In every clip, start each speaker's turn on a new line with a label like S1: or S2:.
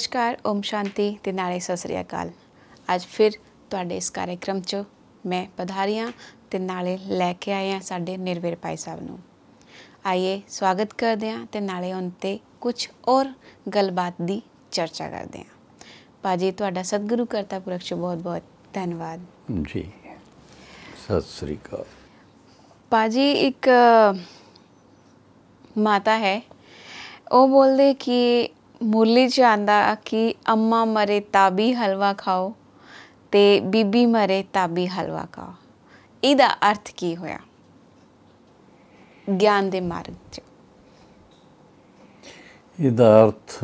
S1: ਨਮਸਕਾਰ ਓਮ ਸ਼ਾਂਤੀ ਤੇ ਨਾਲੇ ਸਤਿ ਸ੍ਰੀ ਅਕਾਲ ਅੱਜ ਫਿਰ ਤੁਹਾਡੇ ਇਸ ਕਾਰਜਕ੍ਰਮ 'ਚ ਮੈਂ ਪਧਾਰੀਆਂ ਤੇ ਨਾਲੇ ਲੈ ਕੇ ਆਏ ਆ ਸਾਡੇ ਨਿਰਵੇਰ ਪਾਈ ਸਾਹਿਬ ਨੂੰ ਆइए ਸਵਾਗਤ ਕਰਦੇ ਆ ਤੇ ਨਾਲੇ ਉਹਨਾਂ ਤੇ ਕੁਝ ਔਰ ਗੱਲਬਾਤ ਦੀ ਚਰਚਾ ਕਰਦੇ ਆ ਬਾਜੀ ਤੁਹਾਡਾ ਸਤਿਗੁਰੂ ਕਰਤਾ ਪੁਰਖ ਚ ਬਹੁਤ ਬਹੁਤ ਧੰਨਵਾਦ
S2: ਜੀ ਸਤਿ ਸ੍ਰੀ ਅਕਾਲ
S1: ਬਾਜੀ ਇੱਕ ਮਾਤਾ ਹੈ ਉਹ ਬੋਲਦੇ ਕਿ ਮੁਰਲੀ 'ਚ ਆਂਦਾ ਕਿ ਅੰਮਾ ਮਰੇ ਤਾਂ ਵੀ ਹਲਵਾ ਖਾਓ ਤੇ ਬੀਬੀ ਮਰੇ ਤਾਂ ਵੀ ਹਲਵਾ ਖਾਓ ਇਹਦਾ ਅਰਥ ਕੀ ਹੋਇਆ ਗਿਆਨ ਦੇ ਮਾਰਗ 'ਚ
S2: ਇਹਦਾ ਅਰਥ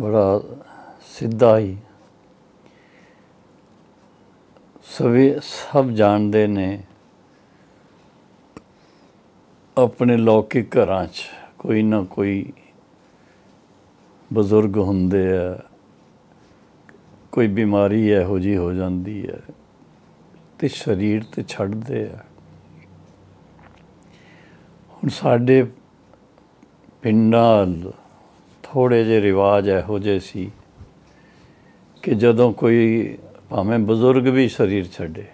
S2: ਬੜਾ ਸਿੱਧਾ ਹੀ ਸਵੇ ਸਭ ਜਾਣਦੇ ਨੇ ਆਪਣੇ ਲੋਕਿਕ ਘਰਾਂ 'ਚ ਕੋਈ ਨਾ ਕੋਈ ਬਜ਼ੁਰਗ ਹੁੰਦੇ ਆ ਕੋਈ ਬਿਮਾਰੀ ਇਹੋ ਜੀ ਹੋ ਜਾਂਦੀ ਹੈ ਤੇ ਸਰੀਰ ਤੇ ਛੱਡਦੇ ਆ ਹੁਣ ਸਾਡੇ ਪਿੰਡਾਂ ਥੋੜੇ ਜੇ ਰਿਵਾਜ ਇਹੋ ਜੇ ਸੀ ਕਿ ਜਦੋਂ ਕੋਈ ਭਾਵੇਂ ਬਜ਼ੁਰਗ ਵੀ ਸਰੀਰ ਛੱਡੇ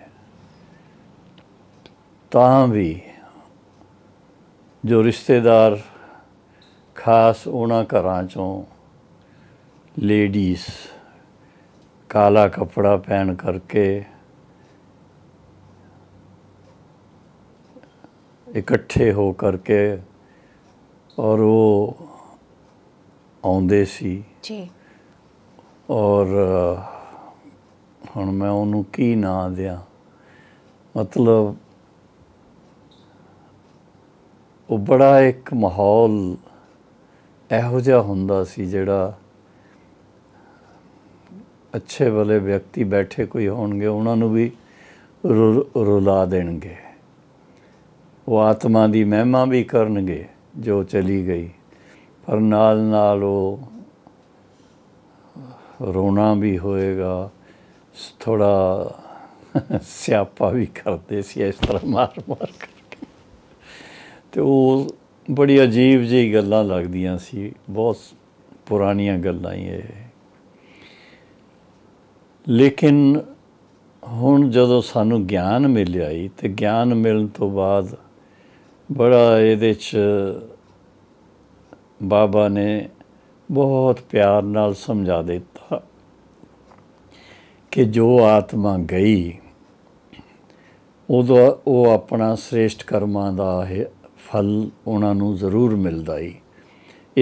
S2: ਤਾਂ ਵੀ ਜੋ ਰਿਸ਼ਤੇਦਾਰ ਖਾਸ ਉਹਨਾਂ ਘਰਾਂ ਚੋਂ ਲੇਡੀਜ਼ ਕਾਲਾ ਕਪੜਾ ਪਹਿਨ ਕਰਕੇ ਇਕੱਠੇ ਹੋ ਕਰਕੇ ਔਰ ਉਹ ਆਉਂਦੇ ਸੀ ਜੀ ਔਰ ਹੁਣ ਮੈਂ ਉਹਨੂੰ ਕੀ ਨਾਂ ਦਿਆਂ ਮਤਲਬ ਉਹ ਬੜਾ ਇੱਕ ਮਾਹੌਲ ਇਹੋ ਜਿਹਾ ਹੁੰਦਾ ਸੀ ਜਿਹੜਾ ਅੱਛੇ ਵਾਲੇ ਵਿਅਕਤੀ ਬੈਠੇ ਕੋਈ ਹੋਣਗੇ ਉਹਨਾਂ ਨੂੰ ਵੀ ਰੁਲਾ ਦੇਣਗੇ ਉਹ ਆਤਮਾ ਦੀ ਮਹਿਮਾ ਵੀ ਕਰਨਗੇ ਜੋ ਚਲੀ ਗਈ ਪਰ ਨਾਲ ਨਾਲ ਉਹ ਰੋਣਾ ਵੀ ਹੋਏਗਾ ਥੋੜਾ ਸਿਆਪਾ ਵੀ ਕਰਦੇ ਸੀ ਇਸ ਤਰ੍ਹਾਂ ਮਾਰ ਮਾਰ ਕਰਕੇ ਤੇ ਉਹ ਬੜੀ ਅਜੀਬ ਜਿਹੀ ਗੱਲਾਂ ਲੱਗਦੀਆਂ ਸੀ ਬਹੁਤ ਪੁਰਾਣੀਆਂ ਗੱਲਾਂ ਹੀ ਇਹ ਲੇਕਿਨ ਹੁਣ ਜਦੋਂ ਸਾਨੂੰ ਗਿਆਨ ਮਿਲਿਆ ਹੀ ਤੇ ਗਿਆਨ ਮਿਲਣ ਤੋਂ ਬਾਅਦ ਬੜਾ ਇਹਦੇ 'ਚ ਬਾਬਾ ਨੇ ਬਹੁਤ ਪਿਆਰ ਨਾਲ ਸਮਝਾ ਦਿੱਤਾ ਕਿ ਜੋ ਆਤਮਾ ਗਈ ਉਹਦਾ ਉਹ ਆਪਣਾ ਸ੍ਰੇਸ਼ਟ ਕਰਮਾਂ ਦਾ ਹੈ ਫਲ ਉਹਨਾਂ ਨੂੰ ਜ਼ਰੂਰ ਮਿਲਦਾ ਹੀ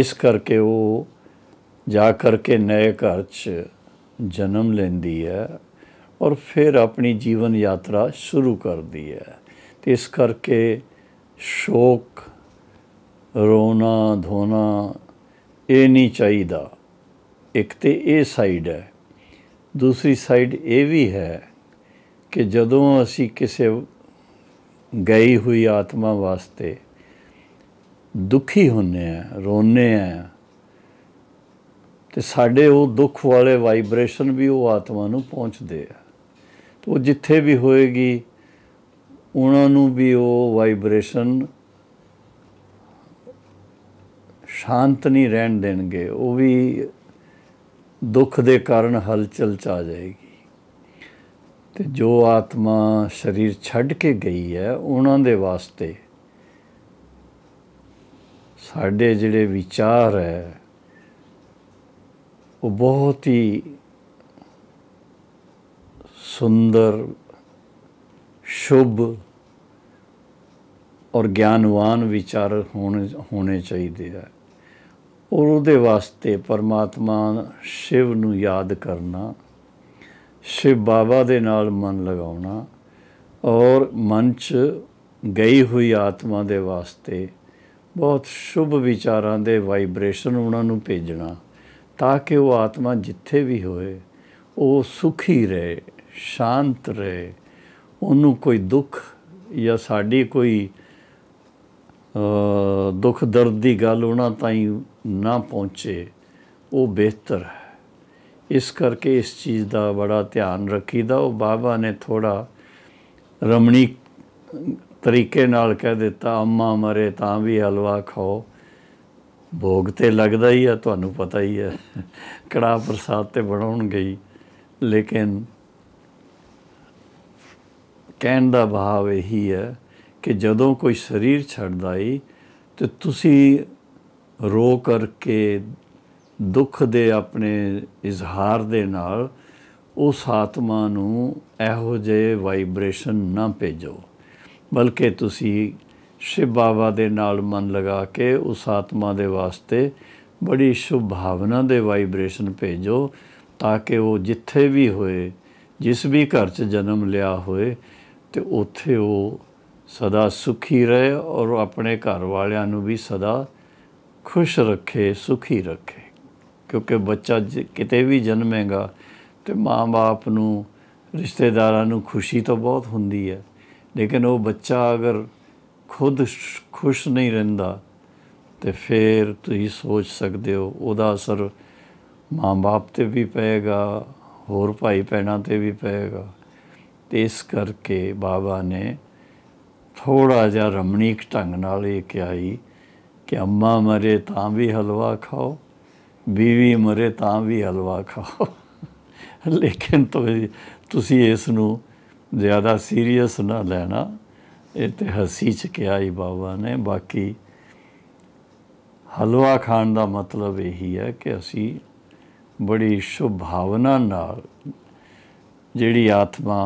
S2: ਇਸ ਕਰਕੇ ਉਹ ਜਾ ਕਰਕੇ ਨਏ ਘਰ 'ਚ ਜਨਮ ਲੈਂਦੀ ਹੈ ਔਰ ਫਿਰ ਆਪਣੀ ਜੀਵਨ ਯਾਤਰਾ ਸ਼ੁਰੂ ਕਰਦੀ ਹੈ ਤੇ ਇਸ ਕਰਕੇ ਸ਼ੋਕ ਰੋਣਾ ਧੋਣਾ ਇਹ ਨਹੀਂ ਚਾਹੀਦਾ ਇੱਕ ਤੇ ਇਹ ਸਾਈਡ ਹੈ ਦੂਸਰੀ ਸਾਈਡ ਇਹ ਵੀ ਹੈ ਕਿ ਜਦੋਂ ਅਸੀਂ ਕਿਸੇ ਗਈ ਹੋਈ ਆਤਮਾ ਵਾਸਤੇ ਦੁਖੀ ਹੁੰਨੇ ਆ ਰੋਨੇ ਆ ਤੇ ਸਾਡੇ ਉਹ ਦੁੱਖ ਵਾਲੇ ਵਾਈਬ੍ਰੇਸ਼ਨ ਵੀ ਉਹ ਆਤਮਾ ਨੂੰ ਪਹੁੰਚਦੇ ਆ ਉਹ ਜਿੱਥੇ ਵੀ ਹੋਏਗੀ ਉਹਨਾਂ ਨੂੰ ਵੀ ਉਹ ਵਾਈਬ੍ਰੇਸ਼ਨ ਸ਼ਾਂਤ ਨਹੀਂ ਰਹਿਣ ਦੇਣਗੇ ਉਹ ਵੀ ਦੁੱਖ ਦੇ ਕਾਰਨ ਹਲਚਲ ਚ ਆ ਜਾਏਗੀ ਤੇ ਜੋ ਆਤਮਾ ਸਰੀਰ ਛੱਡ ਕੇ ਗਈ ਹੈ ਉਹਨਾਂ ਦੇ ਵਾਸਤੇ ਸਾਡੇ ਜਿਹੜੇ ਵਿਚਾਰ ਹੈ ਉਹ ਬਹੁਤ ਹੀ ਸੁੰਦਰ ਸ਼ੁਭ ਔਰ ਗਿਆਨਵਾਨ ਵਿਚਾਰ ਹੋਣੇ ਹੋਣੇ ਚਾਹੀਦੇ ਆ ਔਰ ਉਹਦੇ ਵਾਸਤੇ ਪਰਮਾਤਮਾ ਸ਼ਿਵ ਨੂੰ ਯਾਦ ਕਰਨਾ ਸ਼ਿਵ ਬਾਬਾ ਦੇ ਨਾਲ ਮਨ ਲਗਾਉਣਾ ਔਰ ਮਨ 'ਚ ਗਈ ਹੋਈ ਆਤਮਾ ਦੇ ਵਾਸਤੇ ਬਹੁਤ ਸ਼ੁਭ ਵਿਚਾਰਾਂ ਦੇ ਵਾਈਬ੍ਰੇਸ਼ਨ ਉਹਨਾਂ ਨੂੰ ਭੇਜਣਾ ਤਾਂ ਕਿ ਉਹ ਆਤਮਾ ਜਿੱਥੇ ਵੀ ਹੋਏ ਉਹ ਸੁਖੀ ਰਹੇ ਸ਼ਾਂਤ ਰਹੇ ਉਹਨੂੰ ਕੋਈ ਦੁੱਖ ਜਾਂ ਸਾਡੀ ਕੋਈ ਦੁੱਖ ਦਰਦ ਦੀ ਗੱਲ ਉਹਨਾਂ ਤਾਈਂ ਨਾ ਪਹੁੰਚੇ ਉਹ ਬਿਹਤਰ ਹੈ ਇਸ ਕਰਕੇ ਇਸ ਚੀਜ਼ ਦਾ ਬੜਾ ਧਿਆਨ ਰੱਖੀਦਾ ਉਹ ਬਾਬਾ ਨੇ ਥੋੜਾ ਰਮਣੀਕ ਤਰੀਕੇ ਨਾਲ ਕਹਿ ਦਿੱਤਾ ਅੰਮਾ ਮਰੇ ਤਾਂ ਵੀ ਹਲਵਾ ਖਾਓ ਭੋਗ ਤੇ ਲੱਗਦਾ ਹੀ ਆ ਤੁਹਾਨੂੰ ਪਤਾ ਹੀ ਹੈ ਕੜਾ ਪ੍ਰਸਾਦ ਤੇ ਬਣਾਉਣ ਗਈ ਲੇਕਿਨ ਕਹਿਣ ਦਾ ਭਾਵ ਹੀ ਹੈ ਕਿ ਜਦੋਂ ਕੋਈ ਸਰੀਰ ਛੱਡਦਾ ਈ ਤੇ ਤੁਸੀਂ ਰੋ ਕਰਕੇ ਦੁੱਖ ਦੇ ਆਪਣੇ ਇਜ਼ਹਾਰ ਦੇ ਨਾਲ ਉਸ ਆਤਮਾ ਨੂੰ ਇਹੋ ਜਿਹੇ ਵਾਈਬ੍ਰੇਸ਼ਨ ਨਾ ਭੇਜੋ ਬਲਕਿ ਤੁਸੀਂ ਸ਼ਿਵ ਬਾਬਾ ਦੇ ਨਾਲ ਮਨ ਲਗਾ ਕੇ ਉਸ ਆਤਮਾ ਦੇ ਵਾਸਤੇ ਬੜੀ ਸ਼ੁਭ ਭਾਵਨਾ ਦੇ ਵਾਈਬ੍ਰੇਸ਼ਨ ਭੇਜੋ ਤਾਂ ਕਿ ਉਹ ਜਿੱਥੇ ਵੀ ਹੋਏ ਜਿਸ ਵੀ ਘਰ 'ਚ ਜਨਮ ਲਿਆ ਹੋਏ ਤੇ ਉੱਥੇ ਉਹ ਸਦਾ ਸੁਖੀ ਰਹੇ ਔਰ ਆਪਣੇ ਘਰ ਵਾਲਿਆਂ ਨੂੰ ਵੀ ਸਦਾ ਖੁਸ਼ ਰੱਖੇ ਸੁਖੀ ਰੱਖੇ ਕਿਉਂਕਿ ਬੱਚਾ ਕਿਤੇ ਵੀ ਜਨਮੇਗਾ ਤੇ ਮਾਂ-ਬਾਪ ਨੂੰ ਰਿਸ਼ਤੇਦਾਰਾਂ ਨੂੰ ਖੁਸ਼ੀ ਤਾਂ ਬਹੁਤ ਹੁੰਦੀ ਹੈ ਲੇਕਿਨ ਉਹ ਬੱਚਾ ਅਗਰ ਖੁਦ ਖੁਸ਼ ਨਹੀਂ ਰਹਿੰਦਾ ਤੇ ਫਿਰ ਤੁਸੀਂ ਸੋਚ ਸਕਦੇ ਹੋ ਉਹਦਾ ਅਸਰ ਮਾਂ-ਬਾਪ ਤੇ ਵੀ ਪਏਗਾ ਹੋਰ ਭਾਈ ਭੈਣਾਂ ਤੇ ਵੀ ਪਏਗਾ ਤੇ ਇਸ ਕਰਕੇ ਬਾਬਾ ਨੇ ਥੋੜਾ ਜਿਹਾ ਰਮਣੀਕ ਢੰਗ ਨਾਲ ਇਹ ਕਿਹਾਈ ਕਿ ਅੰਮਾ ਮਰੇ ਤਾਂ ਵੀ ਹਲਵਾ ਖਾਓ ਬੀਵੀ ਮਰੇ ਤਾਂ ਵੀ ਹਲਵਾ ਖਾਓ ਲੇਕਿਨ ਤੁਸੀਂ ਇਸ ਨੂੰ ਜ਼ਿਆਦਾ ਸੀਰੀਅਸ ਨਾ ਲੈਣਾ ਇਹ ਤੇ ਹਸੀ ਚ ਕਿਹਾ ਹੀ ਬਾਬਾ ਨੇ ਬਾਕੀ ਹਲਵਾ ਖਾਣ ਦਾ ਮਤਲਬ ਇਹੀ ਹੈ ਕਿ ਅਸੀਂ ਬੜੀ ਸੁਭਾਵਨਾ ਨਾਲ ਜਿਹੜੀ ਆਤਮਾ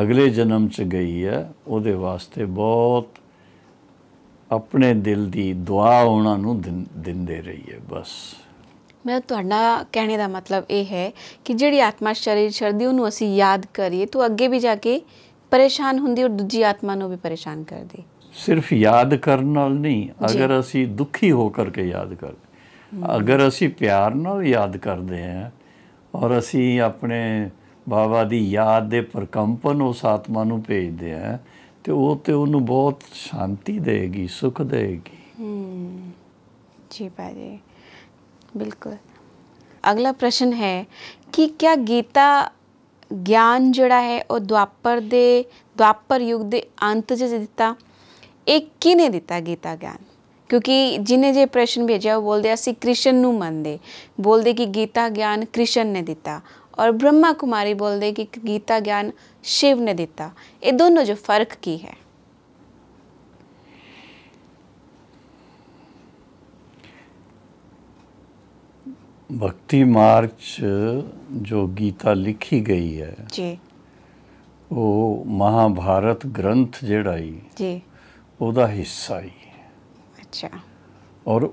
S2: ਅਗਲੇ ਜਨਮ ਚ ਗਈ ਹੈ ਉਹਦੇ ਵਾਸਤੇ ਬਹੁਤ ਆਪਣੇ ਦਿਲ ਦੀ ਦੁਆ ਉਹਨਾਂ ਨੂੰ ਦਿੰਦੇ ਰਹੀਏ ਬਸ
S1: ਮੈਂ ਤੁਹਾਡਾ ਕਹਿਣੇ ਦਾ ਮਤਲਬ ਇਹ ਹੈ ਕਿ ਜਿਹੜੀ ਆਤਮਾ ਸ਼ਰੀਰ ਛੱਡਦੀ ਉਹਨੂੰ ਅਸੀਂ ਯਾਦ ਕਰੀਏ ਤੋ ਅੱਗੇ ਵੀ ਜਾ ਕੇ ਪਰੇਸ਼ਾਨ ਹੁੰਦੀ ਔਰ ਦੂਜੀ ਆਤਮਾ ਨੂੰ ਵੀ ਪਰੇਸ਼ਾਨ ਕਰਦੀ
S2: ਸਿਰਫ ਯਾਦ ਕਰਨ ਨਾਲ ਨਹੀਂ ਅਗਰ ਅਸੀਂ ਦੁਖੀ ਹੋ ਕਰਕੇ ਯਾਦ ਕਰਦੇ ਅਗਰ ਅਸੀਂ ਪਿਆਰ ਨਾਲ ਯਾਦ ਕਰਦੇ ਹਾਂ ਔਰ ਅਸੀਂ ਆਪਣੇ ਬਾਬਾ ਦੀ ਯਾਦ ਦੇ ਪ੍ਰਕੰਪਨ ਉਸ ਆਤਮਾ ਨੂੰ ਭੇਜਦੇ ਆ ਤੇ ਉਹ ਤੇ ਉਹਨੂੰ ਬਹੁਤ ਸ਼ਾਂਤੀ ਦੇਗੀ ਸੁਖ ਦੇਗੀ
S1: ਜੀ ਭਾਜੀ ਬਿਲਕੁਲ ਅਗਲਾ ਪ੍ਰਸ਼ਨ ਹੈ ਕਿ ਕੀ ਗੀਤਾ ਗਿਆਨ ਜਿਹੜਾ ਹੈ ਉਹ ਦੁਆਪਰ ਦੇ ਦੁਆਪਰ ਯੁੱਗ ਦੇ ਅੰਤ 'ਚ ਦਿੱਤਾ ਇਹ ਕਿਨੇ ਦਿੱਤਾ ਗੀਤਾ ਗਿਆਨ ਕਿਉਂਕਿ ਜਿਨੇ ਜੇ ਪ੍ਰਸ਼ਨ ਭੇਜਿਆ ਉਹ ਬੋਲਦੇ ਅਸੀਂ ਕ੍ਰਿਸ਼ਨ ਨੂੰ ਮੰਨਦੇ ਬੋਲਦੇ ਕਿ ਗੀਤਾ ਗਿਆਨ ਕ੍ਰਿਸ਼ਨ ਨੇ ਦਿੱਤਾ ਔਰ ਬ੍ਰਹਮਾ ਕੁਮਾਰੀ ਬੋਲਦੇ ਕਿ ਗੀਤਾ ਗਿਆਨ ਸ਼ਿਵ ਨੇ ਦਿੱਤਾ ਇਹ ਦੋਨੋਂ ਜੋ ਫਰਕ ਕੀ ਹੈ
S2: भक्ति ਮਾਰਚ ਜੋ ਗੀਤਾ ਲਿਖੀ ਗਈ ਹੈ ਜੀ ਉਹ ਮਹਾਭਾਰਤ ਗ੍ਰੰਥ ਜਿਹੜਾ ਹੀ ਜੀ ਉਹਦਾ ਹਿੱਸਾ ਹੀ ਅੱਛਾ ਔਰ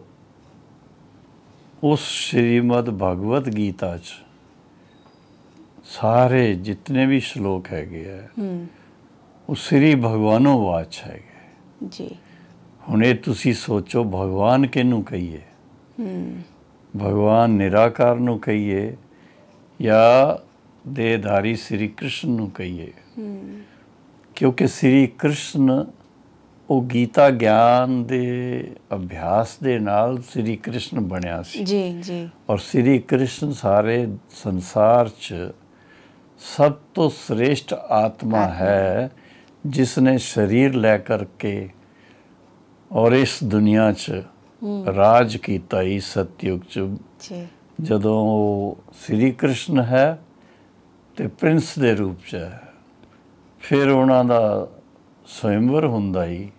S2: ਉਸ ਸ਼੍ਰੀਮਦ ਭਗਵਤ ਗੀਤਾ 'ਚ ਸਾਰੇ ਜਿੰਨੇ ਵੀ ਸ਼ਲੋਕ ਹੈਗੇ ਆ ਹੂੰ ਉਹ ਸ੍ਰੀ ਭਗਵਾਨੋ ਵਾਚ ਹੈਗੇ ਜੀ ਹੁਣ ਇਹ ਤੁਸੀਂ ਸੋਚੋ ਭਗਵਾਨ ਕਿਹਨੂੰ ਕਹੀਏ ਹੂੰ ਭਗਵਾਨ ਨੂੰ ਕਹੀਏ ਜਾਂ યા ਸ੍ਰੀ ਕ੍ਰਿਸ਼ਨ ਨੂੰ ਕਹੀਏ ਕਿਉਂਕਿ ਸ੍ਰੀ ਕ੍ਰਿਸ਼ਨ ਉਹ ਗੀਤਾ ਗਿਆਨ ਦੇ ਅਭਿਆਸ ਦੇ ਨਾਲ ਸ੍ਰੀ ਕ੍ਰਿਸ਼ਨ ਬਣਿਆ ਸੀ ਜੀ ਜੀ ਔਰ ਸ੍ਰੀ ਕ੍ਰਿਸ਼ਨ ਸਾਰੇ ਸੰਸਾਰ 'ਚ ਸਭ ਤੋਂ ਸ੍ਰੇਸ਼ਟ ਆਤਮਾ ਹੈ ਜਿਸ ਨੇ ਸਰੀਰ ਲੈ ਕਰਕੇ ਔਰ ਇਸ ਦੁਨੀਆ 'ਚ ਰਾਜ ਕੀਤਾ ਹੀ ਸਤਯੁਗ ਚ ਜੀ ਜਦੋਂ ਉਹ ਸ੍ਰੀ ਕ੍ਰਿਸ਼ਨ ਹੈ ਤੇ ਪ੍ਰਿੰਸ ਦੇ ਰੂਪ ਚ ਹੈ ਫਿਰ ਉਹਨਾਂ ਦਾ ਸਵੈਂਵਰ ਹੁੰਦਾ ਹੀ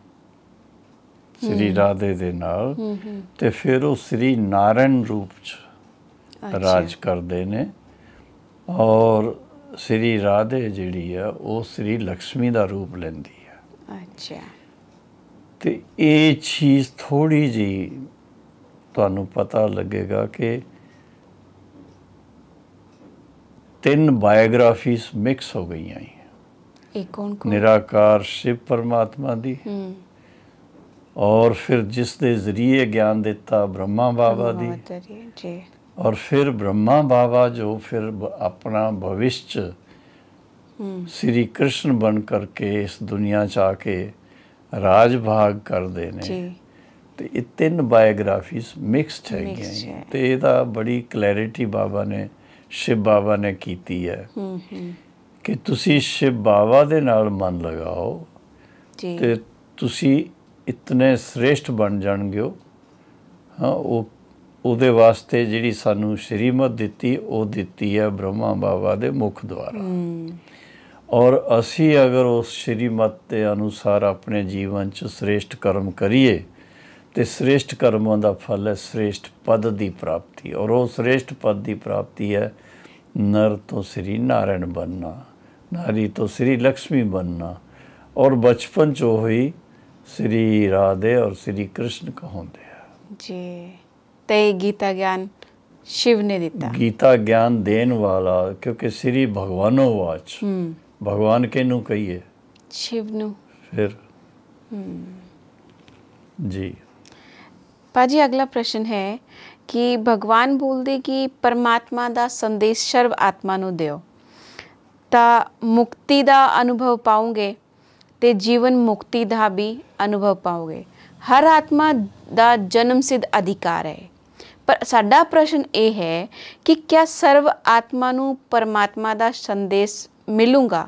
S2: ਸ੍ਰੀ ਰਾਧੇ ਦੇ ਨਾਲ ਤੇ ਫਿਰ ਉਹ ਸ੍ਰੀ ਨਾਰਾਇਣ ਰੂਪ ਚ ਰਾਜ ਕਰਦੇ ਨੇ ਔਰ ਸ੍ਰੀ ਰਾਧੇ ਜਿਹੜੀ ਆ ਉਹ ਸ੍ਰੀ ਲక్ష్ਮੀ ਦਾ ਰੂਪ ਲੈਂਦੀ
S1: ਆ ਅੱਛਾ
S2: ਤੇ ਇਹ ਚੀਜ਼ ਥੋੜੀ ਜੀ ਤੁਹਾਨੂੰ ਪਤਾ ਲੱਗੇਗਾ ਕਿ ਤਿੰਨ ਬਾਇਓਗ੍ਰਾਫੀਸ ਮਿਕਸ ਹੋ ਗਈਆਂ ਹੀ ਇਹ ਕੌਣ ਕੋ ਨਿਰਾਕਾਰ ਸ਼ਿਵ ਪਰਮਾਤਮਾ ਦੀ ਹੂੰ ਔਰ ਫਿਰ ਜਿਸ ਦੇ ਜ਼ਰੀਏ ਗਿਆਨ ਦਿੱਤਾ ਬ੍ਰਹਮਾ ਬਾਬਾ ਦੀ ਜੀ ਔਰ ਫਿਰ ਬ੍ਰਹਮਾ ਬਾਬਾ ਜੋ ਫਿਰ ਆਪਣਾ ਭਵਿਸ਼ਚ
S1: ਹੂੰ ਸ੍ਰੀ
S2: ਕ੍ਰਿਸ਼ਨ ਬਣ ਕਰਕੇ ਇਸ ਦੁਨੀਆ 'ਚ ਆ ਕੇ ਰਾਜ ਭਾਗ ਕਰਦੇ ਨੇ ਜੀ ਤੇ ਇਹ ਤਿੰਨ ਬਾਇਓਗ੍ਰਾਫੀਸ ਮਿਕਸਡ ਹੈਗੀਆਂ ਤੇ ਇਹਦਾ ਬੜੀ ਕਲੈਰਿਟੀ ਬਾਬਾ ਨੇ ਸ਼ਿਵ ਬਾਬਾ ਨੇ ਕੀਤੀ ਹੈ ਹੂੰ ਹੂੰ ਕਿ ਤੁਸੀਂ ਸ਼ਿਵ ਬਾਬਾ ਦੇ ਨਾਲ ਮਨ ਲਗਾਓ ਜੀ ਤੇ ਤੁਸੀਂ ਇਤਨੇ ਸ੍ਰੇਸ਼ਟ ਬਣ ਜਾਣਗੇ ਹਾਂ ਉਹ ਉਹਦੇ ਵਾਸਤੇ ਜਿਹੜੀ ਸਾਨੂੰ ਸ਼੍ਰੀਮਤ ਦਿੱਤੀ ਉਹ ਦਿੱਤੀ ਹੈ ਬ੍ਰਹਮਾ ਬਾਬਾ ਦੇ ਮੁਖ ਦੁਆਰਾ ਹੂੰ ਔਰ ਅਸੀਂ ਅਗਰ ਉਸ ਸ਼੍ਰੀਮਤ ਦੇ ਅਨੁਸਾਰ ਆਪਣੇ ਜੀਵਨ 'ਚ ਸ੍ਰੇਸ਼ਟ ਕਰਮ ਕਰੀਏ ਤੇ ਸ੍ਰੇਸ਼ਟ ਕਰਮਾਂ ਦਾ ਫਲ ਹੈ ਸ੍ਰੇਸ਼ਟ ਪਦ ਦੀ ਪ੍ਰਾਪਤੀ ਔਰ ਉਹ ਸ੍ਰੇਸ਼ਟ ਪਦ ਦੀ ਪ੍ਰਾਪਤੀ ਹੈ ਨਰ ਤੋਂ ਸ੍ਰੀ ਨਾਰਾਇਣ ਬੰਨਾ ਨਾਰੀ ਤੋਂ ਸ੍ਰੀ ਲక్ష్ਮੀ ਬੰਨਾ ਔਰ ਬਚਪਨ 'ਚ ਹੋਈ ਸ੍ਰੀ ਰਾਧੇ ਔਰ ਸ੍ਰੀ ਕ੍ਰਿਸ਼ਨ ਕਹੋਂਦੇ ਆ
S1: ਜੀ ਤੇ ਗੀਤਾ ਗਿਆਨ ਸ਼ਿਵ ਨੇ ਦਿੱਤਾ
S2: ਗੀਤਾ ਗਿਆਨ ਦੇਣ ਵਾਲਾ ਕਿਉਂਕਿ ਸ੍ਰੀ ਭਗਵਾਨੋ ਵਾਚ ਹੂੰ ਭਗਵਾਨ ਕਿਹਨੂੰ ਕਹੀਏ
S1: ਸ਼ਿਵ ਨੂੰ
S2: ਫਿਰ ਜੀ
S1: ਪਾਜੀ ਅਗਲਾ ਪ੍ਰਸ਼ਨ ਹੈ ਕਿ ਭਗਵਾਨ ਬੋਲਦੇ ਕਿ ਪਰਮਾਤਮਾ ਦਾ ਸੰਦੇਸ਼ ਸਰਵ ਆਤਮਾ ਨੂੰ ਦਿਓ ਤਾਂ ਮੁਕਤੀ ਦਾ ਅਨੁਭਵ ਪਾਉਂਗੇ ਤੇ ਜੀਵਨ ਮੁਕਤੀ ਦਾ ਵੀ ਅਨੁਭਵ ਪਾਉਗੇ ਹਰ ਆਤਮਾ ਦਾ ਜਨਮ ਸਿੱਧ ਅਧਿਕਾਰ ਹੈ ਪਰ ਸਾਡਾ ਪ੍ਰਸ਼ਨ ਇਹ ਹੈ ਕਿ ਕਿਆ ਸਰਵ ਆਤਮਾ ਨੂੰ ਪਰਮਾਤਮਾ ਦਾ ਸੰਦੇਸ਼ ਮਿਲੂਗਾ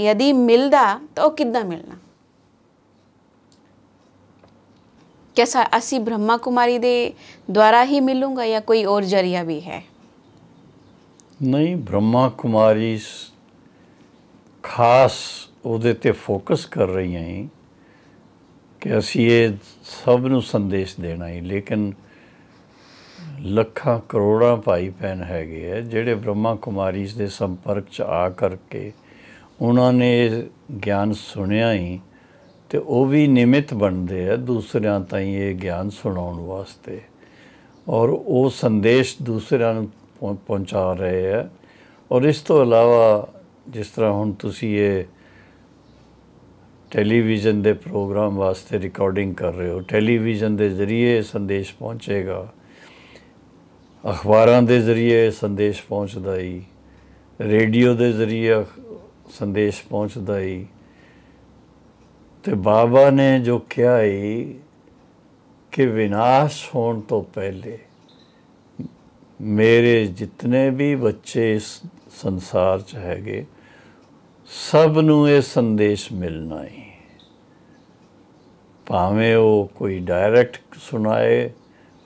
S1: ਯਦੀ ਮਿਲਦਾ ਤਾਂ ਉਹ ਕਿੱਦਾਂ ਮਿਲਣਾ ਕਿਸਾ ਅਸੀਂ ਬ੍ਰਹਮਾ ਕੁਮਾਰੀ ਦੇ ਦੁਆਰਾ ਹੀ ਮਿਲੂੰਗਾ ਜਾਂ ਕੋਈ ਹੋਰ ਜਰੀਆ ਵੀ ਹੈ
S2: ਨਹੀਂ ਬ੍ਰਹਮਾ ਕੁਮਾਰੀ ਖਾਸ ਉਹਦੇ ਤੇ ਫੋਕਸ ਕਰ ਰਹੀ ਹੈ ਕਿ ਅਸੀਂ ਇਹ ਸਭ ਨੂੰ ਸੰਦੇਸ਼ ਦੇਣਾ ਹੈ ਲੇਕਿਨ ਲੱਖਾਂ ਕਰੋੜਾਂ ਭਾਈ ਭੈਣ ਹੈਗੇ ਆ ਜਿਹੜੇ ਬ੍ਰਹਮਾ ਕੁਮਾਰੀ ਦੇ ਸੰਪਰਕ ਚ ਆ ਕਰਕੇ ਉਹਨਾਂ ਨੇ ਇਹ ਗਿਆਨ ਸੁਣਿਆ ਹੀ ਤੇ ਉਹ ਵੀ ਨਿਮਿਤ ਬਣਦੇ ਆ ਦੂਸਰਿਆਂ ਤਾਈਂ ਇਹ ਗਿਆਨ ਸੁਣਾਉਣ ਵਾਸਤੇ ਔਰ ਉਹ ਸੰਦੇਸ਼ ਦੂਸਰਿਆਂ ਨੂੰ ਪਹੁੰਚਾ ਰਹੇ ਆ ਔਰ ਇਸ ਤੋਂ ਇਲਾਵਾ ਜਿਸ ਤਰ੍ਹਾਂ ਹੁਣ ਤੁਸੀਂ ਇਹ ਟੈਲੀਵਿਜ਼ਨ ਦੇ ਪ੍ਰੋਗਰਾਮ ਵਾਸਤੇ ਰਿਕਾਰਡਿੰਗ ਕਰ ਰਹੇ ਹੋ ਟੈਲੀਵਿਜ਼ਨ ਦੇ ਜ਼ਰੀਏ ਸੰਦੇਸ਼ ਪਹੁੰਚੇਗਾ ਅਖਬਾਰਾਂ ਦੇ ਜ਼ਰੀਏ ਸੰਦੇਸ਼ ਪਹੁੰਚਦਾ ਹੀ ਰੇਡੀਓ ਦੇ ਜ਼ਰੀਏ ਸੰਦੇਸ਼ ਪਹੁੰਚਦਾ ਹੀ ਤੇ ਬਾਬਾ ਨੇ ਜੋ ਕਿਹਾ ਹੀ ਕਿ ਵਿਨਾਸ਼ ਹੋਣ ਤੋਂ ਪਹਿਲੇ ਮੇਰੇ ਜਿੰਨੇ ਵੀ ਬੱਚੇ ਇਸ ਸੰਸਾਰ 'ਚ ਹੈਗੇ ਸਭ ਨੂੰ ਇਹ ਸੰਦੇਸ਼ ਮਿਲਣਾ ਹੈ ਭਾਵੇਂ ਉਹ ਕੋਈ ਡਾਇਰੈਕਟ ਸੁਣਾਏ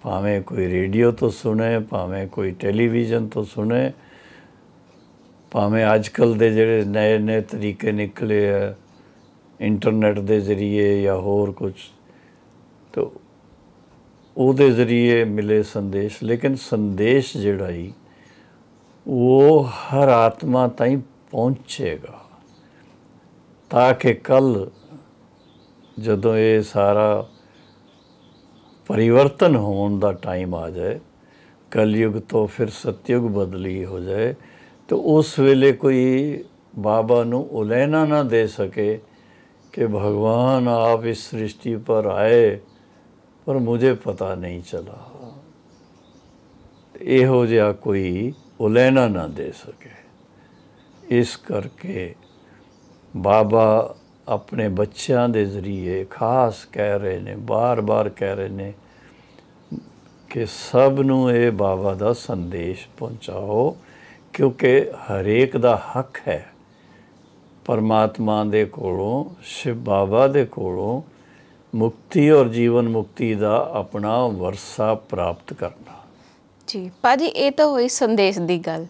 S2: ਭਾਵੇਂ ਕੋਈ ਰੇਡੀਓ ਤੋਂ ਸੁਣੇ ਭਾਵੇਂ ਕੋਈ ਟੈਲੀਵਿਜ਼ਨ ਤੋਂ ਸੁਣੇ ਭਾਵੇਂ ਅੱਜਕੱਲ ਦੇ ਜਿਹੜੇ ਨਏ ਨਏ ਤਰੀਕੇ ਨਿਕਲੇ ਆ ਇੰਟਰਨੈਟ ਦੇ ਜ਼ਰੀਏ ਜਾਂ ਹੋਰ ਕੁਝ ਤੋਂ ਉਹਦੇ ਜ਼ਰੀਏ ਮਿਲੇ ਸੰਦੇਸ਼ ਲੇਕਿਨ ਸੰਦੇਸ਼ ਜਿਹੜਾ ਹੀ ਉਹ ਹਰ ਆਤਮਾ ਤਾਈਂ ਪਹੁੰਚੇਗਾ ਤਾਂ ਕਿ ਕੱਲ ਜਦੋਂ ਇਹ ਸਾਰਾ ਪਰਿਵਰਤਨ ਹੋਣ ਦਾ ਟਾਈਮ ਆ ਜਾਏ ਕਲਯੁਗ ਤੋਂ ਫਿਰ ਸਤਯੁਗ ਬਦਲੀ ਹੋ ਜਾਏ ਤੇ ਉਸ ਵੇਲੇ ਕੋਈ ਬਾਬਾ ਨੂੰ ਉਲੈਣਾ ਨਾ ਦੇ ਸਕੇ ਕਿ ਭਗਵਾਨ ਆਪ ਇਸ ਸ੍ਰਿਸ਼ਟੀ ਪਰ ਆਏ ਪਰ ਮੂਝੇ ਪਤਾ ਨਹੀਂ ਚਲਾ ਇਹੋ ਜਿਹਾ ਕੋਈ ਉਲੈਣਾ ਨਾ ਦੇ ਸਕੇ ਇਸ ਕਰਕੇ ਬਾਬਾ ਆਪਣੇ ਬੱਚਿਆਂ ਦੇ ਜ਼ਰੀਏ ਖਾਸ ਕਹਿ ਰਹੇ ਨੇ ਬਾਰ-ਬਾਰ ਕਹਿ ਰਹੇ ਨੇ ਕਿ ਸਭ ਨੂੰ ਇਹ ਬਾਬਾ ਦਾ ਸੰਦੇਸ਼ ਪਹੁੰਚਾਓ ਕਿਉਂਕਿ ਹਰੇਕ ਦਾ ਹੱਕ ਹੈ ਪਰਮਾਤਮਾ ਦੇ ਕੋਲੋਂ ਸ਼ਿਵ ਬਾਬਾ ਦੇ ਕੋਲੋਂ ਮੁਕਤੀ ਔਰ ਜੀਵਨ ਮੁਕਤੀ ਦਾ ਆਪਣਾ ਵਰਸਾ ਪ੍ਰਾਪਤ ਕਰਨਾ
S1: ਜੀ ਭਾਜੀ ਇਹ ਤਾਂ ਹੋਈ ਸੰਦੇਸ਼ ਦੀ ਗੱਲ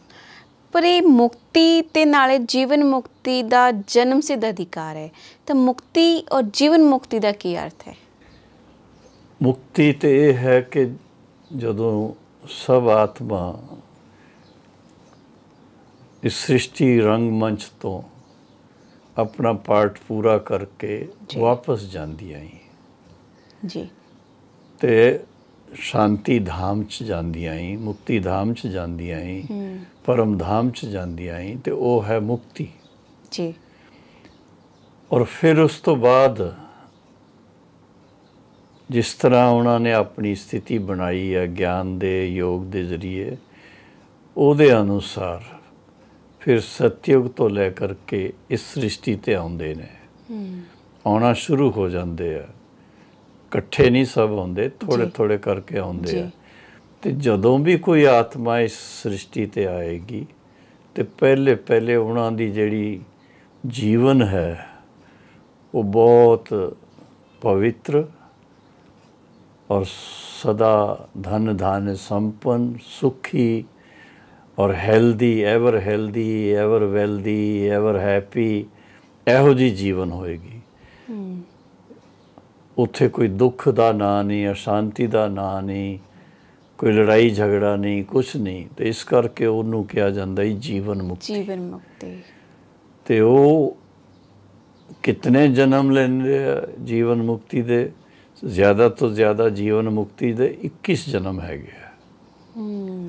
S1: ਪਰ ਇਹ ਮੁਕਤੀ ਤੇ ਨਾਲੇ ਜੀਵਨ ਮੁਕਤੀ ਦਾ ਜਨਮ ਸਿੱਧ ਅਧਿਕਾਰ ਹੈ ਤਾਂ ਮੁਕਤੀ ਔਰ ਜੀਵਨ ਮੁਕਤੀ ਦਾ ਕੀ ਅਰਥ ਹੈ
S2: ਮੁਕਤੀ ਤੇ ਇਹ ਹੈ ਕਿ ਜਦੋਂ ਸਭ ਆਤਮਾ ਇਸ ਸ੍ਰਿਸ਼ਟੀ ਰੰਗਮੰਚ ਤੋਂ ਆਪਣਾ ਪਾਰਟ ਪੂਰਾ ਕਰਕੇ ਵਾਪਸ ਜਾਂਦੀ ਆਈ ਜੀ ਤੇ ਸ਼ਾਂਤੀ ਧਾਮ ਚ ਜਾਂਦੀ ਆਈ ਮੁਕਤੀ ਧਾਮ ਚ ਜਾਂਦੀ ਆਈ ਪਰਮ ਧਾਮ ਚ ਜਾਂਦੀ ਆਈ ਤੇ ਉਹ ਹੈ ਮੁਕਤੀ ਜੀ ਔਰ ਫਿਰ ਉਸ ਤੋਂ ਬਾਅਦ ਜਿਸ ਤਰ੍ਹਾਂ ਉਹਨਾਂ ਨੇ ਆਪਣੀ ਸਥਿਤੀ ਬਣਾਈ ਹੈ ਗਿਆਨ ਦੇ ਯੋਗ ਦੇ ਜ਼ਰੀਏ ਉਹਦੇ ਅਨੁਸਾਰ ਫਿਰ ਸਤਯੁਗ ਤੋਂ ਲੈ ਕਰਕੇ ਇਸ ਸ੍ਰਿਸ਼ਟੀ ਤੇ ਆਉਂਦੇ ਨੇ ਆਉਣਾ ਸ਼ੁਰੂ ਹੋ ਜਾਂਦੇ ਆ ਇਕੱਠੇ ਨਹੀਂ ਸਭ ਆਉਂਦੇ ਥੋੜੇ ਥੋੜੇ ਕਰਕੇ ਆਉਂਦੇ ਆ ਤੇ ਜਦੋਂ ਵੀ ਕੋਈ ਆਤਮਾ ਇਸ ਸ੍ਰਿਸ਼ਟੀ ਤੇ ਆਏਗੀ ਤੇ ਪਹਿਲੇ ਪਹਿਲੇ ਉਹਨਾਂ ਦੀ ਜਿਹੜੀ ਜੀਵਨ ਹੈ ਉਹ ਬਹੁਤ ਪਵਿੱਤਰ ਔਰ ਸਦਾ ਧਨ ਧਾਨ ਸੰਪਨ ਸੁਖੀ ਔਰ healthy ever healthy ever wealthy ever happy ਇਹੋ ਜੀ ਜੀਵਨ ਹੋਏਗੀ ਉੱਥੇ ਕੋਈ ਦੁੱਖ ਦਾ ਨਾਂ ਨਹੀਂ ਅਸ਼ਾਂਤੀ ਦਾ ਨਾਂ ਨਹੀਂ ਕੋਈ ਲੜਾਈ ਝਗੜਾ ਨਹੀਂ ਕੁਛ ਨਹੀਂ ਤੇ ਇਸ ਕਰਕੇ ਉਹਨੂੰ ਕਿਹਾ ਜਾਂਦਾ ਹੈ ਜੀਵਨ ਮੁਕਤੀ
S1: ਜੀਵਨ ਮੁਕਤੀ
S2: ਤੇ ਉਹ ਕਿਤਨੇ ਜਨਮ ਲੈਂਦੇ ਜੀਵਨ ਮੁਕਤੀ ਦੇ ਜ਼ਿਆਦਾ ਤੋਂ ਜ਼ਿਆਦਾ ਜੀਵਨ ਮੁਕਤੀ ਦੇ 21 ਜਨਮ ਹੈਗੇ ਹੂੰ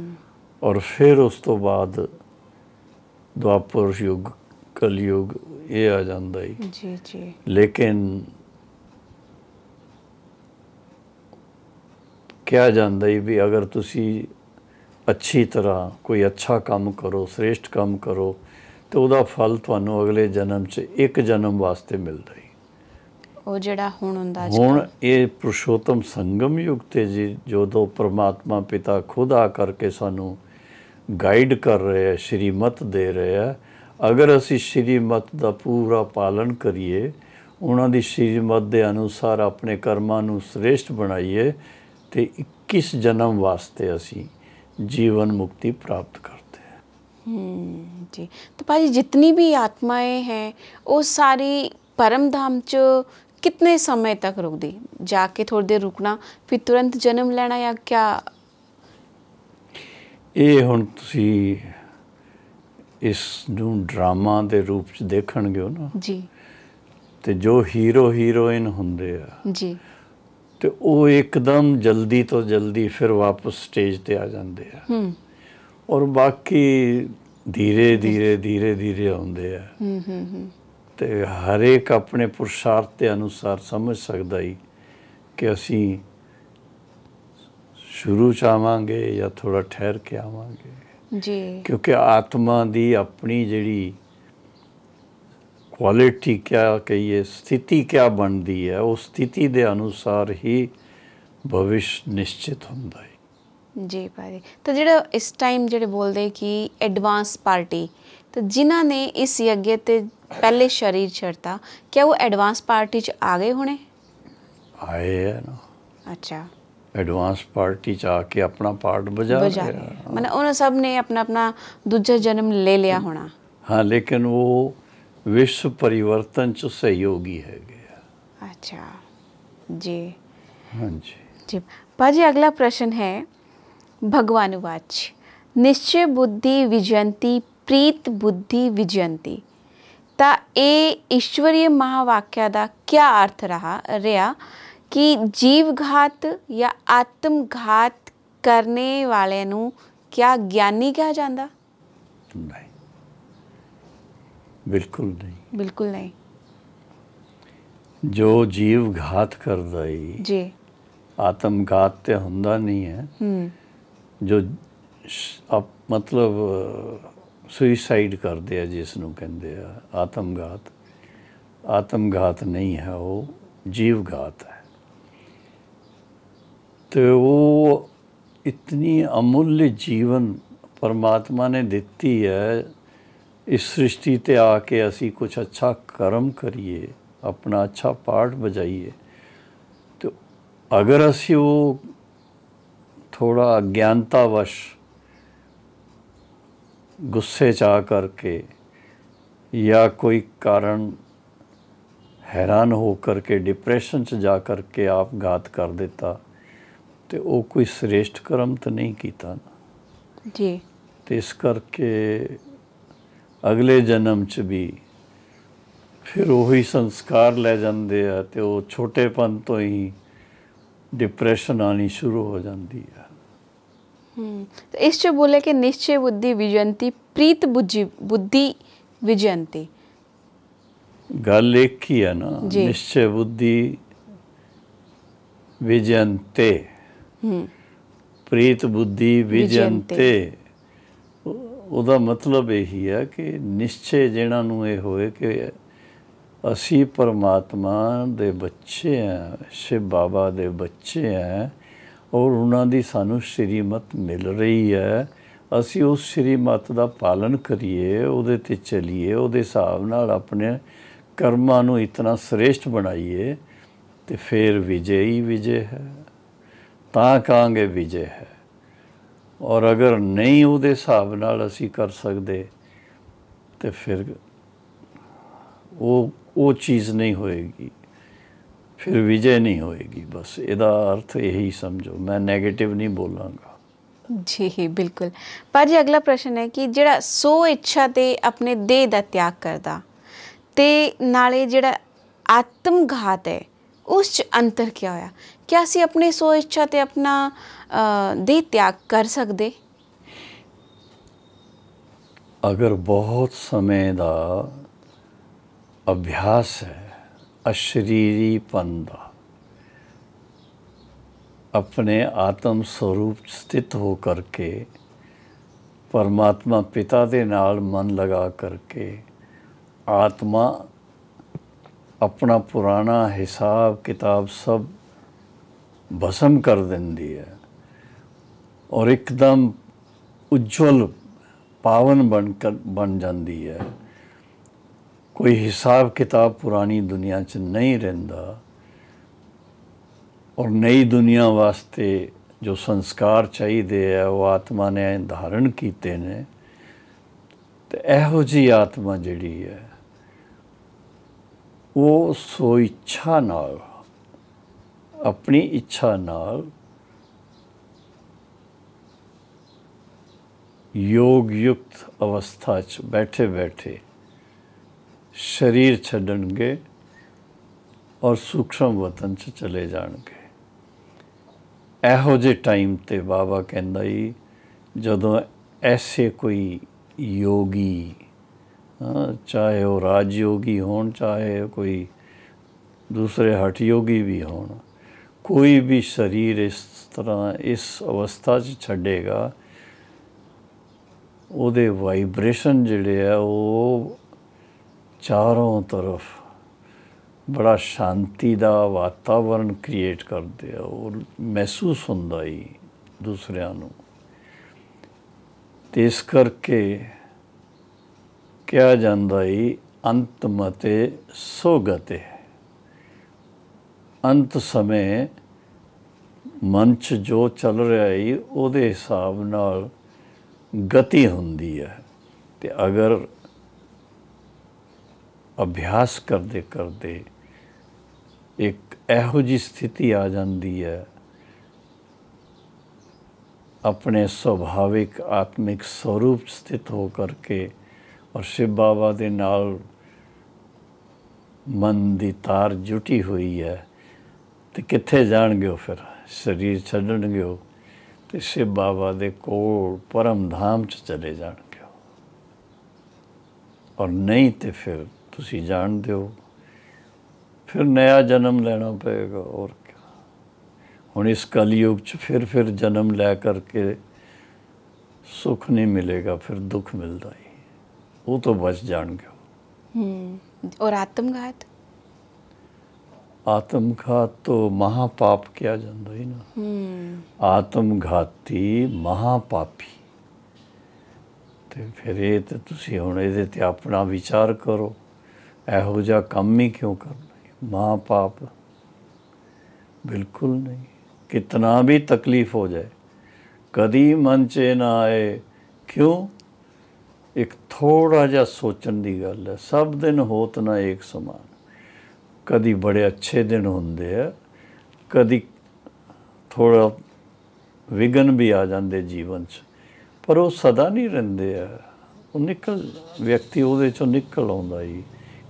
S2: ਔਰ ਫਿਰ ਉਸ ਤੋਂ ਬਾਅਦ ਦੁਆਪਰ ਕਲ ਕਲਯੁਗ ਇਹ ਆ ਜਾਂਦਾ ਹੀ ਜੀ ਜੀ ਲੇਕਿਨ ਕਿਹਾ ਜਾਂਦਾ ਹੀ ਵੀ ਅਗਰ ਤੁਸੀਂ ਅੱਛੀ ਤਰ੍ਹਾਂ ਕੋਈ ਅੱਛਾ ਕੰਮ ਕਰੋ ਸ੍ਰੇਸ਼ਟ ਕੰਮ ਕਰੋ ਤੇ ਉਹਦਾ ਫਲ ਤੁਹਾਨੂੰ ਅਗਲੇ ਜਨਮ 'ਚ ਇੱਕ ਜਨਮ ਵਾਸਤੇ ਮਿਲਦਾ ਹੀ
S1: ਉਹ ਜਿਹੜਾ ਹੁਣ ਹੁੰਦਾ ਜੀ ਹੁਣ
S2: ਇਹ ਪੁਰਸ਼ੋਤਮ ਸੰਗਮ ਯੁਗ ਤੇ ਜੀ ਦੋ ਪ੍ਰਮਾਤਮਾ ਪਿਤਾ ਖੁਦ ਆ ਕਰਕੇ ਸਾਨੂੰ ਗਾਈਡ ਕਰ ਰਹੇ ਹੈ ਸ਼੍ਰੀਮਤ ਦੇ ਰਹੇ ਹੈ ਅਗਰ ਅਸੀਂ ਸ਼੍ਰੀਮਤ ਦਾ ਪੂਰਾ ਪਾਲਨ ਕਰੀਏ ਉਹਨਾਂ ਦੀ ਸ਼੍ਰੀਮਤ ਦੇ ਅਨੁਸਾਰ ਆਪਣੇ ਕਰਮਾਂ ਨੂੰ ਸ੍ਰੇਸ਼ਟ ਬਣਾਈਏ ਤੇ 21 ਜਨਮ ਵਾਸਤੇ ਅਸੀਂ ਜੀਵਨ ਮੁਕਤੀ ਪ੍ਰਾਪਤ ਕਰਦੇ
S1: ਹੂੰ ਜੀ ਤਾਂ ਭਾਜੀ ਜਿੰਨੀ ਵੀ ਆਤਮਾਏ ਹੈ ਉਹ ਸਾਰੀ ਪਰਮ ਧਾਮ ਚ ਕਿੰਨੇ ਸਮੇਂ ਤੱਕ ਰੁਕਦੀ ਜਾ ਕੇ ਥੋੜੇ ਦੇ ਰੁਕਣਾ ਫਿਰ ਤੁਰੰਤ ਜਨਮ ਲੈਣਾ ਜਾਂ क्या
S2: ਇਹ ਹੁਣ ਤੁਸੀਂ ਇਸ ਨੂੰ ਡਰਾਮਾ ਦੇ ਰੂਪ ਚ ਦੇਖਣਗੇ ਉਹ ਨਾ ਜੀ ਤੇ ਜੋ ਹੀਰੋ ਹੀਰੋਇਨ ਹੁੰਦੇ ਆ ਜੀ ਤੇ ਉਹ ਇੱਕਦਮ ਜਲਦੀ ਤੋਂ ਜਲਦੀ ਫਿਰ ਵਾਪਸ ਸਟੇਜ ਤੇ ਆ ਜਾਂਦੇ ਆ ਹੂੰ ਔਰ ਬਾਕੀ ਧੀਰੇ ਧੀਰੇ ਧੀਰੇ ਧੀਰੇ ਆਉਂਦੇ ਆ ਹੂੰ ਹੂੰ ਤੇ ਹਰੇਕ ਆਪਣੇ ਪੁਰਸ਼ਾਰਥ ਦੇ ਅਨੁਸਾਰ ਸਮਝ ਸਕਦਾ ਹੀ ਕਿ ਅਸੀਂ ਸ਼ੁਰੂ ਚ ਆਵਾਂਗੇ ਜਾਂ ਥੋੜਾ ਠਹਿਰ ਕੇ ਆਵਾਂਗੇ ਜੀ ਕਿਉਂਕਿ ਆਤਮਾ ਦੀ ਆਪਣੀ ਜਿਹੜੀ ਕੁਆਲਿਟੀ ਕਿਆ ਕਹੀਏ ਸਥਿਤੀ ਕਿਆ ਬਣਦੀ ਹੈ ਉਸ ਸਥਿਤੀ ਦੇ ਅਨੁਸਾਰ ਹੀ ਭਵਿਸ਼ ਨਿਸ਼ਚਿਤ ਹੁੰਦਾ ਹੈ
S1: ਜੀ ਭਾਈ ਤਾਂ ਜਿਹੜਾ ਇਸ ਟਾਈਮ ਜਿਹੜੇ ਬੋਲਦੇ ਕਿ ਐਡਵਾਂਸ ਪਾਰਟੀ ਤਾਂ ਜਿਨ੍ਹਾਂ ਨੇ ਇਸ ਯੱਗੇ ਤੇ ਪਹਿਲੇ ਸ਼ਰੀਰ ਛੜਤਾ ਕਿਆ ਉਹ ਐਡਵਾਂਸ ਪਾਰਟੀ ਚ ਆ ਗਏ ਹੋਣੇ
S2: ਆਏ ਹੈ ਨਾ ਅੱਛਾ ਐਡਵਾਂਸ ਪਾਰਟੀ ਚ ਆ ਕੇ ਆਪਣਾ ਪਾਰਟ ਬਜਾ ਰਿਹਾ
S1: ਮਨ ਉਹਨਾਂ ਸਭ ਨੇ ਆਪਣਾ ਆਪਣਾ ਦੂਜਾ ਜਨਮ ਲੈ ਲਿਆ ਹੋਣਾ
S2: ਹਾਂ ਲੇਕਿਨ ਉਹ ਵਿਸ਼ਵ ਪਰਿਵਰਤਨ ਚ ਸਹਿਯੋਗੀ ਹੈਗੇ
S1: अच्छा जी हाँ जी जी भाजी अगला प्रश्न है भगवानुवाच निश्चय बुद्धि विजयंती प्रीत बुद्धि विजयंती ਤਾਂ ਇਹ ਈਸ਼ਵਰੀ ਮਹਾਵਾਕਿਆ ਦਾ ਕੀ ਅਰਥ ਰਹਾ ਰਿਹਾ ਕਿ ਜੀਵ ਘਾਤ ਜਾਂ ਆਤਮ ਘਾਤ ਕਰਨੇ ਵਾਲੇ ਨੂੰ ਕਿਆ ਗਿਆਨੀ ਕਿਹਾ ਜਾਂਦਾ ਨਹੀਂ
S2: ਬਿਲਕੁਲ ਨਹੀਂ ਬਿਲਕੁਲ ਨਹੀਂ ਜੋ ਜੀਵ ਘਾਤ ਕਰਦਾ ਈ ਜੀ ਆਤਮ ਘਾਤ ਤੇ ਹੁੰਦਾ ਨਹੀਂ ਹੈ ਹੂੰ ਜੋ ਆਪ ਮਤਲਬ ਸੁਇਸਾਈਡ ਕਰਦੇ ਆ ਜਿਸ ਨੂੰ ਕਹਿੰਦੇ ਆ ਆਤਮ ਘਾਤ ਆਤਮ ਘਾਤ ਨਹੀਂ ਹੈ ਉਹ ਜੀਵ ਘਾਤ ਹੈ तो वो इतनी अमूल्य जीवन परमात्मा ने दिती है इस सृष्टि ते आके असी कुछ अच्छा कर्म करिए अपना अच्छा पाठ बजाइए तो अगर असी वो थोड़ा अज्ञानतावश गुस्से चा करके या कोई कारण हैरान हो करके डिप्रेशन से जा करके आप घात कर देता ਤੇ ਉਹ ਕੋਈ ਸ੍ਰੇਸ਼ਟ ਕਰਮ ਤਾਂ ਨਹੀਂ ਕੀਤਾ ਜੀ ਤੇ ਇਸ ਕਰਕੇ ਅਗਲੇ ਜਨਮ 'ਚ ਵੀ ਫਿਰ ਉਹੀ ਸੰਸਕਾਰ ਲੈ ਜਾਂਦੇ ਆ ਤੇ ਉਹ ਛੋਟੇਪਨ ਤੋਂ ਹੀ ਡਿਪਰੈਸ਼ਨ ਆਣੀ ਸ਼ੁਰੂ ਹੋ ਜਾਂਦੀ ਆ
S1: ਹੂੰ ਤੇ ਇਸ ਚ ਬੋਲੇ ਕਿ ਨਿਸ਼ਚੈ ਬੁੱਧੀ ਵਿਜੰਤੀ ਪ੍ਰੀਤ ਬੁੱਧੀ ਬੁੱਧੀ ਵਿਜੰਤੀ
S2: ਗੱਲ ਇੱਕ ਹੀ ਆ ਨਾ ਨਿਸ਼ਚੈ ਬੁੱਧੀ ਵਿਜੰਤੇ ਪ੍ਰੀਤ ਬੁੱਧੀ ਵਿਜੰਤੇ ਉਹਦਾ ਮਤਲਬ ਇਹੀ ਹੈ ਕਿ ਨਿਸ਼ਚੈ ਜਿਹਨਾਂ ਨੂੰ ਇਹ ਹੋਏ ਕਿ ਅਸੀਂ ਪਰਮਾਤਮਾ ਦੇ ਬੱਚੇ ਆ ਸ਼ਿਵ ਬਾਬਾ ਦੇ ਬੱਚੇ ਆ ਔਰ ਉਹਨਾਂ ਦੀ ਸਾਨੂੰ ਸ਼੍ਰੀਮਤ ਮਿਲ ਰਹੀ ਹੈ ਅਸੀਂ ਉਸ ਸ਼੍ਰੀਮਤ ਦਾ ਪਾਲਨ ਕਰੀਏ ਉਹਦੇ ਤੇ ਚੱਲੀਏ ਉਹਦੇ ਹਿਸਾਬ ਨਾਲ ਆਪਣੇ ਕਰਮਾਂ ਨੂੰ ਇਤਨਾ ਸ੍ਰੇਸ਼ਟ ਬਣਾਈਏ ਤੇ ਫਿਰ ਵਿਜੇ ਹੀ ਵਿਜੇ ਹੈ ਤਾਂ ਕਾਂਗੇ ਵਿਜੇ ਹੈ ਔਰ ਅਗਰ ਨਹੀਂ ਉਹਦੇ ਹਿਸਾਬ ਨਾਲ ਅਸੀਂ ਕਰ ਸਕਦੇ ਤੇ ਫਿਰ ਉਹ ਉਹ ਚੀਜ਼ ਨਹੀਂ ਹੋਏਗੀ ਫਿਰ ਵਿਜੇ ਨਹੀਂ ਹੋਏਗੀ ਬਸ ਇਹਦਾ ਅਰਥ ਇਹੀ ਸਮਝੋ ਮੈਂ 네ਗੇਟਿਵ ਨਹੀਂ ਬੋਲਾਂਗਾ
S1: ਜੀ ਬਿਲਕੁਲ ਪਰ ਜੀ ਅਗਲਾ ਪ੍ਰਸ਼ਨ ਹੈ ਕਿ ਜਿਹੜਾ ਸੋ ਇੱਛਾ ਤੇ ਆਪਣੇ ਦੇਹ ਦਾ ਤਿਆਗ ਕਰਦਾ ਤੇ ਨਾਲੇ ਜਿਹੜਾ ਆਤਮਘਾਤ ਹੈ उस अंतर क्या होया क्या असी अपने सोच इच्छा ते अपना दे त्याग कर सकते
S2: अगर बहुत समय का अभ्यास है अशरीरीपन का अपने आत्म स्वरूप स्थित हो करके परमात्मा पिता के नाल मन लगा करके आत्मा ਆਪਣਾ ਪੁਰਾਣਾ ਹਿਸਾਬ ਕਿਤਾਬ ਸਭ ਬਸਮ ਕਰ ਦਿੰਦੀ ਹੈ ਔਰ ਇੱਕਦਮ ਉਜਵਲ ਪਾਵਨ ਬਣ ਬਣ ਜਾਂਦੀ ਹੈ ਕੋਈ ਹਿਸਾਬ ਕਿਤਾਬ ਪੁਰਾਣੀ ਦੁਨੀਆ 'ਚ ਨਹੀਂ ਰਹਿੰਦਾ ਔਰ ਨਈ ਦੁਨੀਆ ਵਾਸਤੇ ਜੋ ਸੰਸਕਾਰ ਚਾਹੀਦੇ ਆ ਉਹ ਆਤਮਾ ਨੇ ਧਾਰਨ ਕੀਤੇ ਨੇ ਤੇ ਇਹੋ ਜੀ ਆਤਮਾ ਜਿਹੜੀ ਹੈ ਉਹ ਸੋ ਇੱਛਾ ਨਾਲ ਆਪਣੀ ਇੱਛਾ ਨਾਲ ਯੋਗ ਯੁਕਤ ਅਵਸਥਾ 'ਚ ਬੈਠੇ ਬੈਠੇ ਸਰੀਰ ਛੱਡਣਗੇ ਔਰ ਸੂਖਸ਼ਮ ਵਤਨ 'ਚ ਚਲੇ ਜਾਣਗੇ ਇਹੋ ਜੇ ਟਾਈਮ ਤੇ ਬਾਬਾ ਕਹਿੰਦਾ ਹੀ ਜਦੋਂ ਐਸੇ ਕੋਈ ਯੋਗੀ ਚਾਹੇ ਉਹ ਰਾਜ ਯੋਗੀ ਹੋਣ ਚਾਹੇ ਕੋਈ ਦੂਸਰੇ ਹਠ ਯੋਗੀ ਵੀ ਹੋਣ ਕੋਈ ਵੀ ਸਰੀਰ ਇਸ ਤਰ੍ਹਾਂ ਇਸ ਅਵਸਥਾ 'ਚ ਛੱਡੇਗਾ ਉਹਦੇ ਵਾਈਬ੍ਰੇਸ਼ਨ ਜਿਹੜੇ ਆ ਉਹ ਚਾਰੋਂ ਤਰਫ ਬੜਾ ਸ਼ਾਂਤੀ ਦਾ ਵਾਤਾਵਰਣ ਕ੍ਰੀਏਟ ਕਰਦੇ ਆ ਉਹ ਮਹਿਸੂਸ ਹੁੰਦਾ ਹੀ ਦੂਸਰਿਆਂ ਨੂੰ ਤੇ ਇਸ ਕਰਕੇ ਕਿਹਾ ਜਾਂਦਾ ਈ ਅੰਤ ਮਤੇ ਸੋਗਤੇ ਅੰਤ ਸਮੇਂ ਮੰਚ ਜੋ ਚੱਲ ਰਿਹਾ ਈ ਉਹਦੇ ਹਿਸਾਬ ਨਾਲ ਗਤੀ ਹੁੰਦੀ ਹੈ ਤੇ ਅਗਰ ਅਭਿਆਸ ਕਰਦੇ ਕਰਦੇ ਇੱਕ ਇਹੋ ਜੀ ਸਥਿਤੀ ਆ ਜਾਂਦੀ ਹੈ ਆਪਣੇ ਸੁਭਾਵਿਕ ਆਤਮਿਕ ਸਰੂਪ ਸਥਿਤ ਹੋ ਕਰਕੇ ਔਰ ਸ਼ਿਵ ਬਾਬਾ ਦੇ ਨਾਲ ਮਨ ਦੀ ਤਾਰ ਜੁਟੀ ਹੋਈ ਹੈ ਤੇ ਕਿੱਥੇ ਜਾਣਗੇ ਉਹ ਫਿਰ ਸਰੀਰ ਛੱਡਣਗੇ ਉਹ ਤੇ ਸ਼ਿਵ ਬਾਬਾ ਦੇ ਕੋਲ ਪਰਮ ਧਾਮ ਚ ਚਲੇ ਜਾਣਗੇ ਔਰ ਨਹੀਂ ਤੇ ਫਿਰ ਤੁਸੀਂ ਜਾਣਦੇ ਹੋ ਫਿਰ ਨਿਆ ਜਨਮ ਲੈਣਾ ਪਏਗਾ ਔਰ ਹੁਣ ਇਸ ਕਲਯੁਗ ਚ ਫਿਰ ਫਿਰ ਜਨਮ ਲੈ ਕਰਕੇ ਸੁਖ ਨਹੀਂ ਮਿਲੇਗਾ ਫਿਰ ਦੁੱਖ ਮਿਲਦਾ ਹੈ ਉਹ ਤੋਂ ਬਚ ਜਾਣਗੇ
S1: ਹੂੰ और ਆਤਮਘਾਤ
S2: ਆਤਮਘਾਤ ਤੋਂ ਮਹਾਪਾਪ ਕਿਹਾ ਜਾਂਦਾ ਹੈ ਨਾ ਹੂੰ ਆਤਮਘਾਤੀ ਮਹਾਪਾਪੀ ਤੇ ਫਿਰ ਇਹ ਤੇ ਤੁਸੀਂ ਹੁਣ ਇਹਦੇ ਤੇ ਆਪਣਾ ਵਿਚਾਰ ਕਰੋ ਇਹੋ ਜਿਹਾ ਕੰਮ ਹੀ ਕਿਉਂ ਕਰਨਾ ਮਹਾਪਾਪ ਬਿਲਕੁਲ ਨਹੀਂ कितना भी तकलीफ हो जाए कभी मन चे ना आए क्यों ਇੱਕ ਥੋੜਾ ਜਿਹਾ ਸੋਚਣ ਦੀ ਗੱਲ ਹੈ ਸਭ ਦਿਨ ਹੋਤ ਨਾ ਇੱਕ ਸਮਾਨ ਕਦੀ ਬੜੇ ਅੱਛੇ ਦਿਨ ਹੁੰਦੇ ਆ ਕਦੀ ਥੋੜਾ ਵਿਗਨ ਵੀ ਆ ਜਾਂਦੇ ਜੀਵਨ 'ਚ ਪਰ ਉਹ ਸਦਾ ਨਹੀਂ ਰਹਿੰਦੇ ਆ ਉਹ ਨਿਕਲ ਵਿਅਕਤੀ ਉਹਦੇ ਚੋਂ ਨਿਕਲ ਆਉਂਦਾ ਹੀ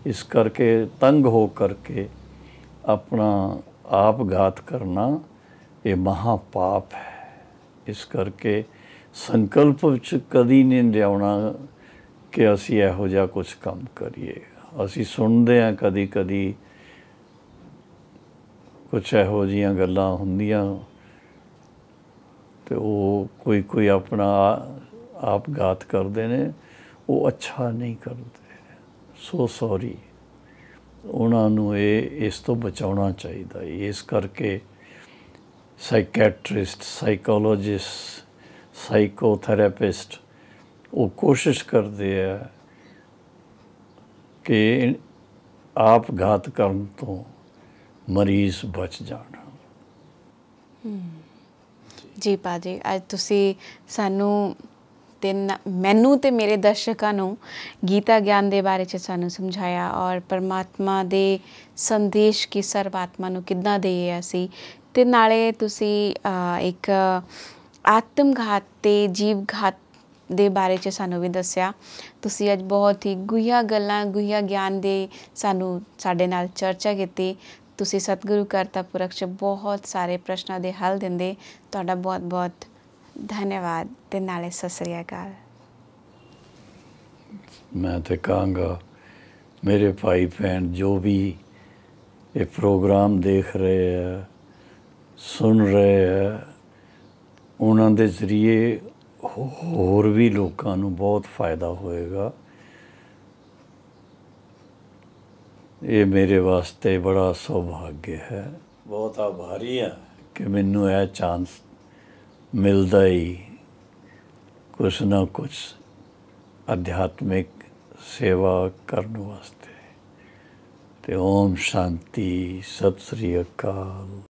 S2: ਇਸ ਕਰਕੇ ਤੰਗ ਹੋ ਕਰਕੇ ਆਪਣਾ ਆਪ ਘਾਤ ਕਰਨਾ ਇਹ ਮਹਾ ਪਾਪ ਹੈ ਇਸ ਕਰਕੇ ਸੰਕਲਪ ਵਿੱਚ ਕਦੀ ਨਹੀਂ ਲਿਆਉਣਾ ਕਿ ਅਸੀਂ ਇਹੋ ਜਿਹਾ ਕੁਝ ਕੰਮ ਕਰੀਏ ਅਸੀਂ ਸੁਣਦੇ ਹਾਂ ਕਦੀ-ਕਦੀ ਕੁਝ ਇਹੋ ਜੀਆਂ ਗੱਲਾਂ ਹੁੰਦੀਆਂ ਤੇ ਉਹ ਕੋਈ ਕੋਈ ਆਪਣਾ ਆਪ ਗਾਤ ਕਰਦੇ ਨੇ ਉਹ ਅੱਛਾ ਨਹੀਂ ਕਰਦੇ ਸੋ ਸੌਰੀ ਉਹਨਾਂ ਨੂੰ ਇਹ ਇਸ ਤੋਂ ਬਚਾਉਣਾ ਚਾਹੀਦਾ ਇਸ ਕਰਕੇ ਸਾਈਕੈਟ੍ਰਿਸਟ ਸਾਈਕੋਲੋਜਿਸਟ ਸਾਈਕੋਥੈਰੇਪਿਸਟ ਉਹ ਕੋਸ਼ਿਸ਼ ਕਰਦੇ ਆ ਕਿ ਆਪ ਘਾਤ ਕਰਨ ਤੋਂ ਮਰੀਜ਼ ਬਚ ਜਾਣ
S1: ਜੀ ਪਾਜੀ ਅੱਜ ਤੁਸੀਂ ਸਾਨੂੰ ਤੇ ਮੈਨੂੰ ਤੇ ਮੇਰੇ ਦਰਸ਼ਕਾਂ ਨੂੰ ਗੀਤਾ ਗਿਆਨ ਦੇ ਬਾਰੇ ਚ ਸਾਨੂੰ ਸਮਝਾਇਆ ਔਰ ਪਰਮਾਤਮਾ ਦੇ ਸੰਦੇਸ਼ ਕੀ ਸਰਵਾਤਮਾ ਨੂੰ ਦੇ ਆ ਸੀ ਤੇ ਨਾਲੇ ਤੁਸੀਂ ਇੱਕ ਆਤਮਘਾਤ ਤੇ ਜੀਵਘਾਤ ਦੇ ਬਾਰੇ 'ਚ ਸਾਨੂੰ ਵੀ ਦੱਸਿਆ ਤੁਸੀਂ ਅੱਜ ਬਹੁਤ ਹੀ ਗੁਹਿਆ ਗੱਲਾਂ ਗੁਹਿਆ ਗਿਆਨ ਦੇ ਸਾਨੂੰ ਸਾਡੇ ਨਾਲ ਚਰਚਾ ਕੀਤੀ ਤੁਸੀਂ ਸਤਿਗੁਰੂ ਕਰਤਾ ਪੁਰਖ 'ਚ ਬਹੁਤ ਸਾਰੇ ਪ੍ਰਸ਼ਨਾਂ ਦੇ ਹੱਲ ਦਿੰਦੇ ਤੁਹਾਡਾ ਬਹੁਤ ਬਹੁਤ ਧੰਨਵਾਦ ਤੇ ਨਾਲੇ ਸਸਰੀਆ ਅਕਾਲ
S2: ਮੈਂ ਤੇ ਕਹਾਂਗਾ ਮੇਰੇ ਭਾਈ ਭੈਣ ਜੋ ਵੀ ਇਹ ਪ੍ਰੋਗਰਾਮ ਦੇਖ ਰਹੇ ਆ ਸੁਣ ਰਹੇ ਆ ਉਹਨਾਂ ਦੇ ਜ਼ਰੀਏ ਹੋਰ ਵੀ ਲੋਕਾਂ ਨੂੰ ਬਹੁਤ ਫਾਇਦਾ ਹੋਏਗਾ ਇਹ ਮੇਰੇ ਵਾਸਤੇ ਬੜਾ ਸੁਭਾਗ ਹੈ ਬਹੁਤ ਆਭਾਰੀ ਹਾਂ ਕਿ ਮੈਨੂੰ ਇਹ ਚਾਂਸ ਮਿਲਦਾ ਹੀ ਕੁਛ ਨਾ ਕੁਛ ਅਧਿਆਤਮਿਕ ਸੇਵਾ ਕਰਨ
S1: ਵਾਸਤੇ ਤੇ ਓਮ ਸ਼ਾਂਤੀ ਸਤਿ ਸ੍ਰੀ ਅਕਾਲ